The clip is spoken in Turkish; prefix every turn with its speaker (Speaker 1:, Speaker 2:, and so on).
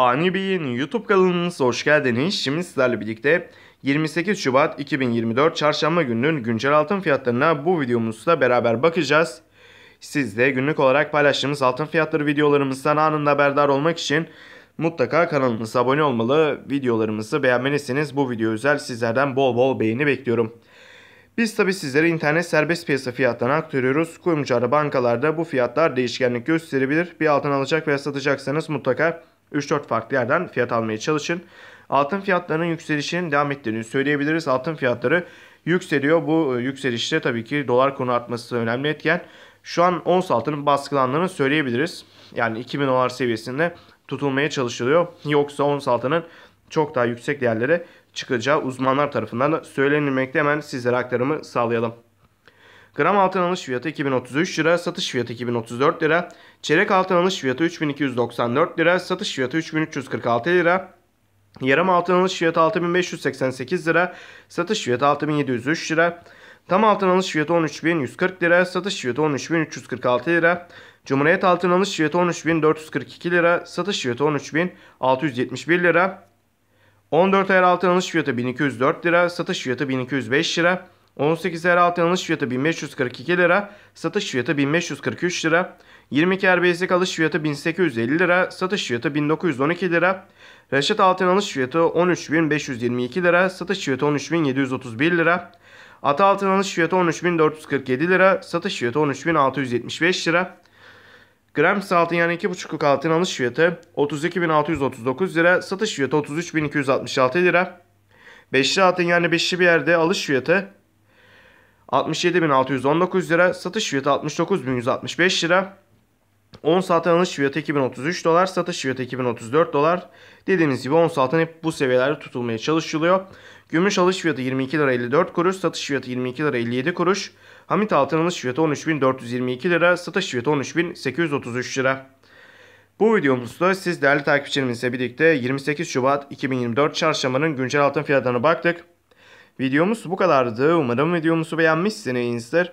Speaker 1: Fani Bey'in YouTube kanalımıza hoş geldiniz. Şimdi sizlerle birlikte 28 Şubat 2024 Çarşamba gününün güncel altın fiyatlarına bu videomuzda beraber bakacağız. Siz de günlük olarak paylaştığımız altın fiyatları videolarımızdan anında haberdar olmak için mutlaka kanalımıza abone olmalı, videolarımızı beğenmelisiniz. Bu video özel sizlerden bol bol beğeni bekliyorum. Biz tabi sizlere internet serbest piyasa fiyatlarını aktarıyoruz. Kuyumcularda bankalarda bu fiyatlar değişkenlik gösterebilir. Bir altın alacak veya satacaksanız mutlaka 3-4 farklı yerden fiyat almaya çalışın. Altın fiyatlarının yükselişinin devam ettiğini söyleyebiliriz. Altın fiyatları yükseliyor. Bu e, yükselişte tabii ki dolar konu artması önemli etken. Şu an ons altının baskılandığını söyleyebiliriz. Yani 2000 dolar seviyesinde tutulmaya çalışılıyor. Yoksa ons altının çok daha yüksek değerlere çıkacağı uzmanlar tarafından da söylenilmekte hemen sizlere aktarımı sağlayalım. Gram altın alış fiyatı 2033 lira, satış fiyatı 2034 lira, çeyrek altın alış fiyatı 3294 lira, satış fiyatı 3346 lira, yarım altın alış fiyatı 6588 lira, satış fiyatı 6703 lira, tam altın alış fiyatı 13140 lira, satış fiyatı 13346 lira, Cumhuriyet altın alış fiyatı 13442 lira, satış fiyatı 13671 lira, 14 ayar altın alış fiyatı 1204 lira, satış fiyatı 1205 lira. 18 ayar altın alış fiyatı 1542 lira, satış fiyatı 1543 lira. 22 ayar basic alış fiyatı 1850 lira, satış fiyatı 1912 lira. Reşat altın alış fiyatı 13522 lira, satış fiyatı 13731 lira. Ata altın alış fiyatı 13447 lira, satış fiyatı 13675 lira. Gram altın yani 2,5'luk altın alış fiyatı 32.639 lira, satış fiyatı 33.266 lira. Beşli altın yani beşli bir yerde alış fiyatı 67.619 lira, satış fiyatı 69.165 lira. Ons altın alış fiyatı 2033 dolar, satış fiyatı 2034 dolar. Dediğimiz gibi ons altın hep bu seviyelerde tutulmaya çalışılıyor. Gümüş alış fiyatı 22 lira 54 kuruş, satış fiyatı 22 lira 57 kuruş. Hamit altın alış fiyatı 13.422 lira, satış fiyatı 13.833 lira. Bu videomuzda siz değerli takipçilerimizle birlikte 28 Şubat 2024 çarşambanın güncel altın fiyatlarına baktık. Videomuz bu kadardı. Umarım videomuzu beğenmişsinizdir.